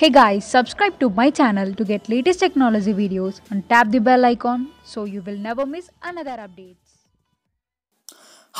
Hey guys, subscribe to my channel to get latest technology videos and tap the bell icon so you will never miss another update.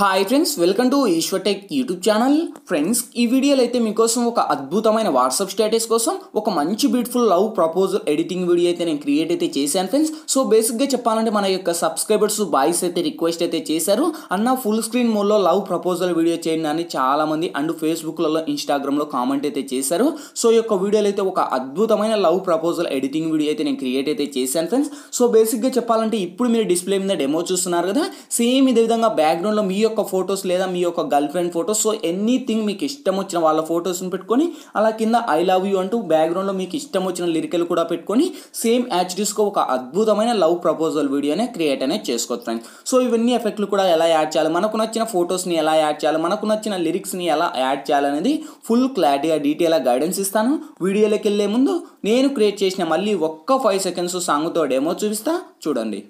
Hi friends welcome to Eshwar Tech YouTube channel friends ఈ వీడియోలో అయితే మీకోసం ఒక అద్భుతమైన WhatsApp status కోసం ఒక మంచి beautiful love proposal editing video అయితే నేను క్రియేట్ అయితే చేశాను ఫ్రెండ్స్ సో బేసిక్గా చెప్పాలంటే మన యొక్క సబ్స్క్రైబర్స్ బాయ్స్ అయితే రిక్వెస్ట్ అయితే చేశారు అన్న ఫుల్ స్క్రీన్ మోడ్లో లవ్ ప్రపోజల్ వీడియో చేయండి అని చాలామంది అండ్ ఫేస్బుక్లలో ఇన్స్టాగ్రామ్లో కామెంట్ అయితే చేశారు సో ఈ యొక్క వీడియోలో అయితే ఒక అద్భుతమైన లవ్ ప్రపోజల్ ఎడిటింగ్ వీడియో అయితే నేను క్రియేట్ అయితే చేశాను ఫ్రెండ్స్ సో బేసిక్గా చెప్పాలంటే ఇప్పుడు మీరు డిస్ప్లే మీద డెమో చూస్తున్నారు కదా సేమ్ ఇదే విధంగా బ్యాక్గ్రౌండ్లో మీ యొక్క ఫొటోస్ లేదా మీ యొక్క girlfriend photos so anything మీకు ఇష్టం వచ్చిన వాళ్ళ ఫొటోస్ని పెట్టుకొని అలా కింద ఐ లవ్ యూ అంటూ బ్యాక్గ్రౌండ్లో మీకు ఇష్టం వచ్చిన లిరికలు కూడా పెట్టుకొని సేమ్ యాచ్డిస్కో ఒక అద్భుతమైన లవ్ ప్రపోజల్ వీడియోనే క్రియేట్ అనేది చేసుకోవచ్చు ఫ్రెండ్స్ సో ఇవన్నీ ఎఫెక్ట్లు కూడా ఎలా యాడ్ చేయాలి మనకు నచ్చిన ఫొటోస్ని ఎలా యాడ్ చేయాలి మనకు నచ్చిన లిరిక్స్ని ఎలా యాడ్ చేయాలనేది ఫుల్ క్లారిటీగా డీటెయిల్గా గైడెన్స్ ఇస్తాను వీడియోలోకి వెళ్ళే ముందు నేను క్రియేట్ చేసిన మళ్ళీ ఒక్క ఫైవ్ సెకండ్స్ సాంగ్తో డెమో చూపిస్తా చూడండి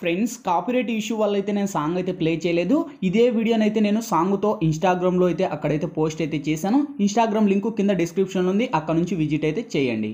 ఫ్రెండ్స్ కాపీరేట్ ఇష్యూ వల్ల అయితే నేను సాంగ్ అయితే ప్లే చేయలేదు ఇదే వీడియోనైతే నేను సాంగ్తో ఇన్స్టాగ్రామ్లో అయితే అక్కడైతే పోస్ట్ అయితే చేశాను ఇన్స్టాగ్రామ్ లింక్ కింద డిస్క్రిప్షన్లో ఉంది అక్కడ నుంచి విజిట్ అయితే చేయండి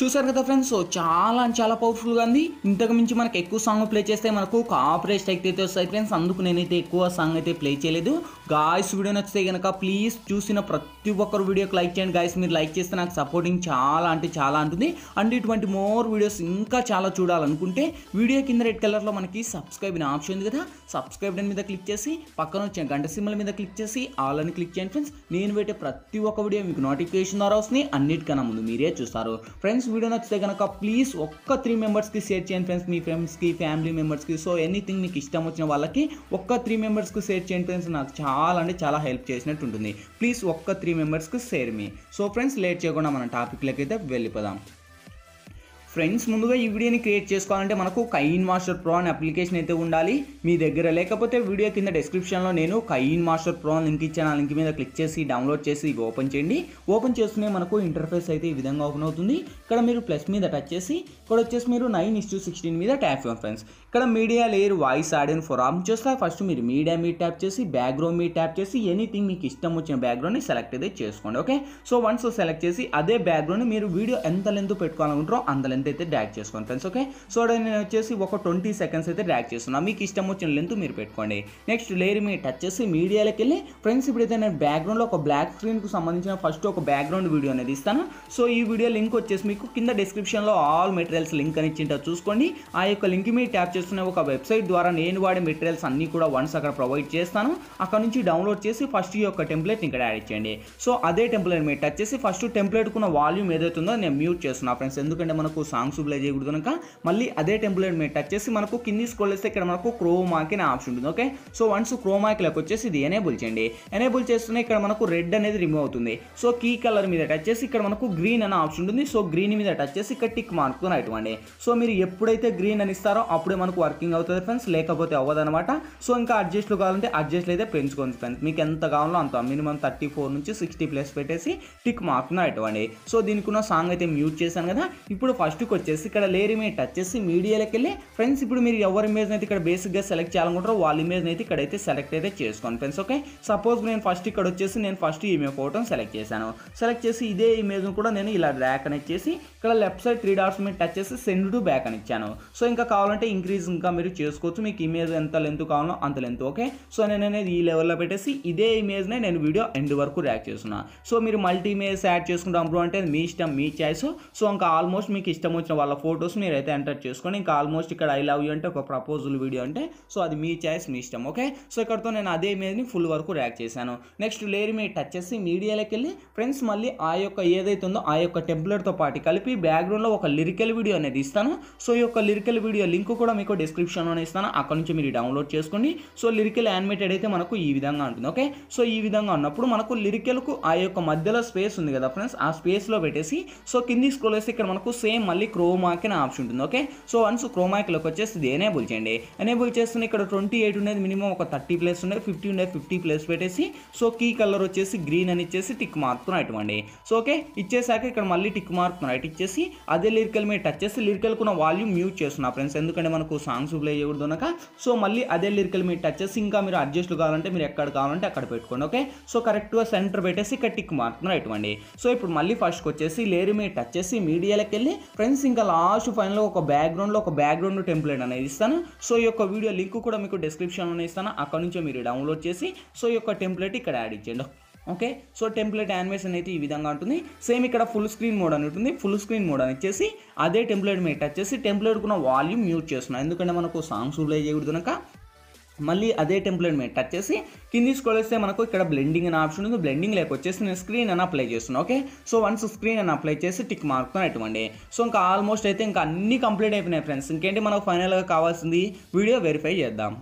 చూసారు కదా ఫ్రెండ్స్ చాలా చాలా చాలా పవర్ఫుల్గా ఉంది ఇంతకు మించి మనకు ఎక్కువ సాంగ్ ప్లే చేస్తే మనకు కాపరేట్ అయితే వస్తాయి ఫ్రెండ్స్ అందుకు నేనైతే ఎక్కువ సాంగ్ అయితే ప్లే చేయలేదు గాయస్ వీడియో నచ్చితే కనుక ప్లీజ్ చూసిన ప్రతి ఒక్కరు వీడియోకి లైక్ చేయండి గాయస్ మీరు లైక్ చేస్తే నాకు సపోర్టింగ్ చాలా అంటే చాలా ఉంటుంది అండ్ ఇటువంటి మోర్ వీడియోస్ ఇంకా చాలా చూడాలనుకుంటే వీడియో కింద రెడ్ కలర్లో మనకి సబ్స్క్రైబ్ అనే ఆప్షన్ ఉంది కదా సబ్స్క్రైబ్ మీద క్లిక్ చేసి పక్కన వచ్చే గంట సింబల్ మీద క్లిక్ చేసి ఆల్ అని క్లిక్ చేయండి ఫ్రెండ్స్ నేను పెట్టే ప్రతి ఒక్క వీడియో మీకు నోటిఫికేషన్ ద్వారా వస్తుంది అన్నిటికన్నా ముందు మీరే చూస్తారు ఫ్రెండ్స్ వీడియో నచ్చితే కనుక ప్లీజ్ ఒక్క త్రీ మెంబర్స్కి షేర్ చేయండి ఫ్రెండ్స్ మీ ఫ్రెండ్స్కి ఫ్యామిలీ మెంబర్స్కి సో ఎనీథింగ్ మీకు ఇష్టం వచ్చిన వాళ్ళకి ఒక్క త్రీ మెంబర్స్కి షేర్ చేయండి ఫ్రెండ్స్ నాకు చాలా చాలా అంటే చాలా హెల్ప్ చేసినట్టు ఉంటుంది ప్లీజ్ ఒక్క త్రీ మెంబర్స్కి షేర్ మీ సో ఫ్రెండ్స్ లేట్ చేయకుండా మన టాపిక్లకి అయితే వెళ్ళిపోదాం ఫ్రెండ్స్ ముందుగా ఈ వీడియోని క్రియేట్ చేసుకోవాలంటే మనకు కైన్ మాస్టర్ ప్రో అనే అప్లికేషన్ అయితే ఉండాలి మీ దగ్గర లేకపోతే వీడియో కింద డిస్క్రిప్షన్లో నేను కైన్ మాస్టర్ ప్రో లింక్ ఇచ్చాను ఆ లింక్ మీద క్లిక్ చేసి డౌన్లోడ్ చేసి ఇవి ఓపెన్ చేయండి ఓపెన్ చేస్తూనే మనకు ఇంటర్ఫేస్ అయితే ఈ విధంగా ఓపెన్ అవుతుంది ఇక్కడ మీరు ప్లస్ మీద టచ్ చేసి ఇక్కడ వచ్చేసి మీరు నైన్ ఇస్ సిక్స్టీన్ మీద ట్యాప్ చేయండి ఫ్రెండ్స్ ఇక్కడ మీడియా లేయర్ వాయిస్ ఆడియన్ ఆమ్ చూస్తే ఫస్ట్ మీరు మీడియా మీద ట్యాప్ చేసి బ్యాక్గ్రౌండ్ మీద ట్యాప్ చేసి ఎనీథింగ్ మీకు ఇష్టం వచ్చిన బ్యాక్గ్రౌండ్ని సెలెక్ట్ అయితే చేసుకోండి ఓకే సో వన్స్ సెలెక్ట్ చేసి అదే బ్యాక్గ్రౌండ్ మీరు వీడియో ఎంత లెంత్ పెట్టుకోవాలనుకుంటారో అంత లెంత్ లెంత్ అయితే డ్రాగ్ చేసుకోండి ఫ్రెండ్స్ ఓకే సో నేను వచ్చేసి ఒక ట్వంటీ సెకండ్స్ అయితే డ్రాగ్ చేస్తున్నాను మీకు ఇష్టం వచ్చిన లెంత్ మీరు పెట్టుకోండి నెక్స్ట్ లేయర్ మీ టచ్ చేసి మీడియాలోకి వెళ్ళి ఫ్రెండ్స్ ఇప్పుడైతే నేను బ్యాక్గ్రౌండ్లో ఒక బ్లాక్ స్క్రీన్కు సంబంధించిన ఫస్ట్ ఒక బ్యాక్గ్రౌండ్ వీడియో అనేది ఇస్తాను సో ఈ వీడియో లింక్ వచ్చేసి మీకు కింద డిస్క్రిప్షన్లో ఆల్ మెటీరియల్స్ లింక్ అని ఇచ్చింటా చూసుకోండి ఆ యొక్క లింక్ మీరు ట్యాప్ చేస్తున్న ఒక వెబ్సైట్ ద్వారా నేను వాడే మెటీరియల్స్ అన్నీ కూడా వన్స్ అక్కడ ప్రొవైడ్ చేస్తాను అక్కడ నుంచి డౌన్లోడ్ చేసి ఫస్ట్ ఈ యొక్క టెంప్లెట్ ఇక్కడ యాడ్ చేయండి సో అదే టెంప్లెట్ మీరు టచ్ చేసి ఫస్ట్ టెంప్లెట్కున్న వాల్యూమ్ ఏదైతుందో నేను మ్యూట్ చేస్తున్నాను ఫ్రెండ్స్ ఎందుకంటే మనకు సాంగ్స్ ప్లే చేయకూడదు కనుక మళ్ళీ అదే టెంప్లెట్ మీరు టచ్ చేసి మనకు కింది స్కోల్ చేస్తే ఇక్కడ మనకు మార్క్ అనే ఆప్షన్ ఉంటుంది ఓకే సో వన్స్ లెక్క వచ్చేసి ఇది ఎనేబుల్ చేయండి ఎనేబుల్ చేస్తూనే ఇక్కడ మనకు రెడ్ అనేది రిమూవ్ అవుతుంది సో కీ కలర్ మీద టచ్ చేసి ఇక్కడ మనకు గ్రీన్ అనే ఆప్షన్ ఉంటుంది సో గ్రీన్ మీద టచ్ చేసి ఇక్కడ టిక్ మార్కుని అటువంటి సో మీరు ఎప్పుడైతే గ్రీన్ అని ఇస్తారో అప్పుడే మనకు వర్కింగ్ అవుతుంది ఫ్రెండ్స్ లేకపోతే అవ్వదనమాట సో ఇంకా అడ్జస్ట్లు కావాలంటే అడ్జస్ట్లు అయితే పెంచుకోండి ఫ్రెండ్స్ మీకు ఎంత కావాలో అంత మినిమం థర్టీ ఫోర్ నుంచి సిక్స్టీ ప్లస్ పెట్టేసి టిక్ మార్కుని అటువంటి సో దీనికి ఉన్న సాంగ్ అయితే మ్యూట్ చేశాను కదా ఇప్పుడు ఫస్ట్ ఇక్కడ వచ్చేసి కడ లేరిమే టచ్ చేసి మీడియాలకి అлле ఫ్రెండ్స్ ఇప్పుడు మీరు ఎవర్ ఇమేజ్ అయితే ఇక్కడ బేసికగా సెలెక్ట్ చేద్దాం అనుకుంటున్నా వాల ఇమేజ్ అయితే ఇక్కడైతే సెలెక్ట్ అయిచేస్కొను ఫ్రెండ్స్ ఓకే సపోజ్ నేను ఫస్ట్ ఇక్కడ వచ్చేసి నేను ఫస్ట్ ఈ ఇమే ఫోటో సెలెక్ట్ చేశాను సెలెక్ట్ చేసి ఇదే ఇమేజ్ ను కూడా నేను ఇలా డ్రాగ్ అని చేసి ఇక్కడ left side 3 dots menu touch చేసి సెండ్ టు బ్యాక్ అని ఇచ్చాను సో ఇంకా కావాలంటే ఇంక మీరు చేస్కొచ్చు మీకు ఇమేజ్ ఎంత లెంత కావాలంటే అంత లెంత ఓకే సో నేను అనేది ఈ లెవెల్ లో పెట్టేసి ఇదే ఇమేజ్ నే నేను వీడియో ఎండ్ వరకు డ్రాగ్ చేస్తన్నా సో మీరు మల్టీ మీడియాస్ యాడ్ చేసుకోడం బ్రో అంటే మీష్టం మీ చాయిస్ సో ఇంకా ఆల్మోస్ట్ మీకి ఇష్టం వచ్చిన వాళ్ళ ఫొటోస్ మీరైతే ఎంటర్ చేసుకొని ఇంకా ఆల్మోస్ట్ ఇక్కడ ఐ లవ్ యూ అంటే ఒక ప్రపోజల్ వీడియో అంటే సో అది మీ చాయిస్ మీ ఇష్టం ఓకే సో ఇక్కడతో నేను అదే ఇమేజ్ని ఫుల్ వరకు ర్యాక్ చేశాను నెక్స్ట్ లేరు మీ టచ్ చేసి మీడియాలోకి వెళ్ళి ఫ్రెండ్స్ మళ్ళీ ఆ యొక్క ఏదైతే ఉందో ఆ యొక్క టెంప్లెట్తో పాటు కలిపి బ్యాక్గ్రౌండ్లో ఒక లిరికల్ వీడియో అనేది ఇస్తాను సో ఈ యొక్క లిరికల్ వీడియో లింక్ కూడా మీకు డిస్క్రిప్షన్లో ఇస్తాను అక్కడ నుంచి మీరు డౌన్లోడ్ చేసుకోండి సో లిరికల్ యానిమేటెడ్ అయితే మనకు ఈ విధంగా ఉంటుంది ఓకే సో ఈ విధంగా ఉన్నప్పుడు మనకు లిరికల్కు ఆ యొక్క మధ్యలో స్పేస్ ఉంది కదా ఫ్రెండ్స్ ఆ స్పేస్లో పెట్టేసి సో కింది స్క్రోల్ వేస్తే ఇక్కడ మనకు సేమ్ మళ్ళీ క్రోమాక్ నా ఆప్షన్ ఉంటుంది ఓకే సో వన్స్ లోకి వచ్చేసి ఎనేబుల్ చేయండి ఎనేబుల్ చేస్తున్న ఇక్కడ ట్వంటీ ఎయిట్ ఉండేది మినిమం ఒక థర్టీ ప్లేస్ ఉండేది ఫిఫ్టీ ఉండేది ఫిఫ్టీ ప్లేస్ పెట్టేసి సో కీ కలర్ వచ్చేసి గ్రీన్ అని ఇచ్చేసి టిక్ మార్క్తో ఇవ్వండి సో ఓకే ఇచ్చేసాక ఇక్కడ మళ్ళీ టిక్ మార్క్ రైట్ ఇచ్చేసి అదే లిరికల్ మీద టచ్ చేసి లిరికల్కు ఉన్న వాల్యూమ్ మ్యూట్ చేస్తున్నా ఫ్రెండ్స్ ఎందుకంటే మనకు సాంగ్స్ ప్లే చేయకూడదు అనక సో మళ్ళీ అదే లిరికల్ మీద టచ్ చేసి ఇంకా మీరు అడ్జస్ట్ కావాలంటే మీరు ఎక్కడ కావాలంటే అక్కడ పెట్టుకోండి ఓకే సో కరెక్ట్గా సెంటర్ పెట్టేసి ఇక్కడ టిక్ మార్క్ రైట్ అండి సో ఇప్పుడు మళ్ళీ ఫస్ట్కి వచ్చేసి లేరు మీద టచ్ చేసి మీడియాలకు వెళ్ళి ఫ్రెండ్స్ ఇంకా లాస్ట్ ఫైనల్లో ఒక బ్యాక్గ్రౌండ్లో ఒక బ్యాక్గ్రౌండ్ టెంప్లెట్ అనేది ఇస్తాను సో ఈ యొక్క వీడియో లింక్ కూడా మీకు డిస్క్రిప్షన్లో ఇస్తాను అక్కడ నుంచే మీరు డౌన్లోడ్ చేసి సో ఈ యొక్క టెంప్లెట్ ఇక్కడ యాడ్ ఇచ్చేయండి ఓకే సో టెంప్లెట్ యానిమేషన్ అయితే ఈ విధంగా ఉంటుంది సేమ్ ఇక్కడ ఫుల్ స్క్రీన్ మోడ్ అని ఉంటుంది ఫుల్ స్క్రీన్ మోడ్ అని ఇచ్చేసి అదే టెంప్లెట్ మీరు టచ్ చేసి టెంప్లెట్ కూడా వాల్యూమ్ మ్యూట్ చేస్తున్నాం ఎందుకంటే మనకు సాంగ్స్ ప్లే చేయకూడదు కనుక మళ్ళీ అదే టెంప్లెట్ మీద టచ్ చేసి కింది స్క్రోల్ చేస్తే మనకు ఇక్కడ బ్లెండింగ్ అనే ఆప్షన్ ఉంది బ్లెండింగ్ లేకొచ్చేసి వచ్చేసి నేను స్క్రీన్ అని అప్లై చేస్తున్నాను ఓకే సో వన్స్ స్క్రీన్ అని అప్లై చేసి టిక్ మార్క్తో ఎటువంటి సో ఇంకా ఆల్మోస్ట్ అయితే ఇంకా అన్ని కంప్లీట్ అయిపోయినాయి ఫ్రెండ్స్ ఇంకేంటి మనకు ఫైనల్గా కావాల్సింది వీడియో వెరిఫై చేద్దాం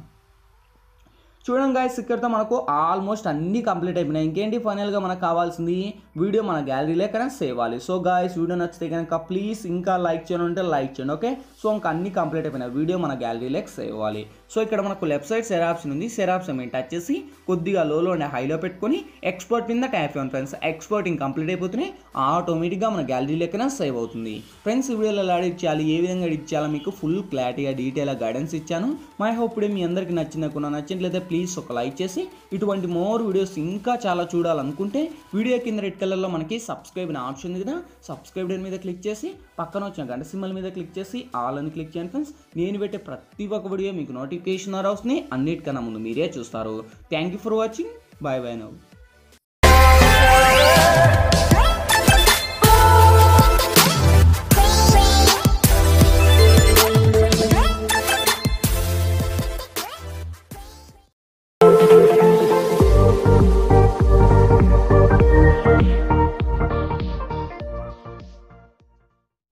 చూడండి గాయస్ ఇక్కడతో మనకు ఆల్మోస్ట్ అన్నీ కంప్లీట్ అయిపోయినాయి ఇంకేంటి ఫైనల్గా మనకు కావాల్సింది వీడియో మన గ్యాలరీలో కనుక సేవ్ అవ్వాలి సో గాయస్ వీడియో నచ్చితే కనుక ప్లీజ్ ఇంకా లైక్ చేయండి ఉంటే లైక్ చేయండి ఓకే సో ఇంకా అన్ని కంప్లీట్ అయిపోయినాయి వీడియో మన గ్యాలరీలోకి సేవ్ అవ్వాలి సో ఇక్కడ మనకు లెఫ్ట్ సైడ్ సెరాప్సిన్ ఉంది సెరాప్స్ మేము టచ్ చేసి కొద్దిగా లోలో అండ్ హైలో పెట్టుకొని ఎక్స్పోర్ట్ మీద ట్యాప్ ఇవ్వండి ఫ్రెండ్స్ ఎక్స్పోర్టింగ్ కంప్లీట్ అయిపోతున్నాయి ఆటోమేటిక్గా మన గ్యాలరీ లెక్కన సేవ్ అవుతుంది ఫ్రెండ్స్ ఈ వీడియోలో ఎలా ఎడిట్ చేయాలి ఏ విధంగా ఎడిట్ చేయాలో మీకు ఫుల్ క్లారిటీగా డీటెయిల్గా గైడెన్స్ ఇచ్చాను మై హోప్ ఇప్పుడే మీ అందరికీ కొన్ని నచ్చినట్లయితే ప్లీజ్ ఒక లైక్ చేసి ఇటువంటి మోర్ వీడియోస్ ఇంకా చాలా చూడాలనుకుంటే వీడియో కింద రెడ్ కలర్లో మనకి సబ్స్క్రైబ్ అనే ఆప్షన్ ఉంది కదా సబ్స్క్రైబ్ మీద క్లిక్ చేసి పక్కన వచ్చిన గంట సింబల్ మీద క్లిక్ చేసి ఆల్ అని క్లిక్ చేయండి ఫ్రెండ్స్ నేను పెట్టే ప్రతి ఒక్క వీడియో మీకు నోటిఫికేషన్ నోటిఫికేషన్ అరౌస్ని అన్నిటికన్నా ముందు మీరే చూస్తారు thank you for watching bye bye now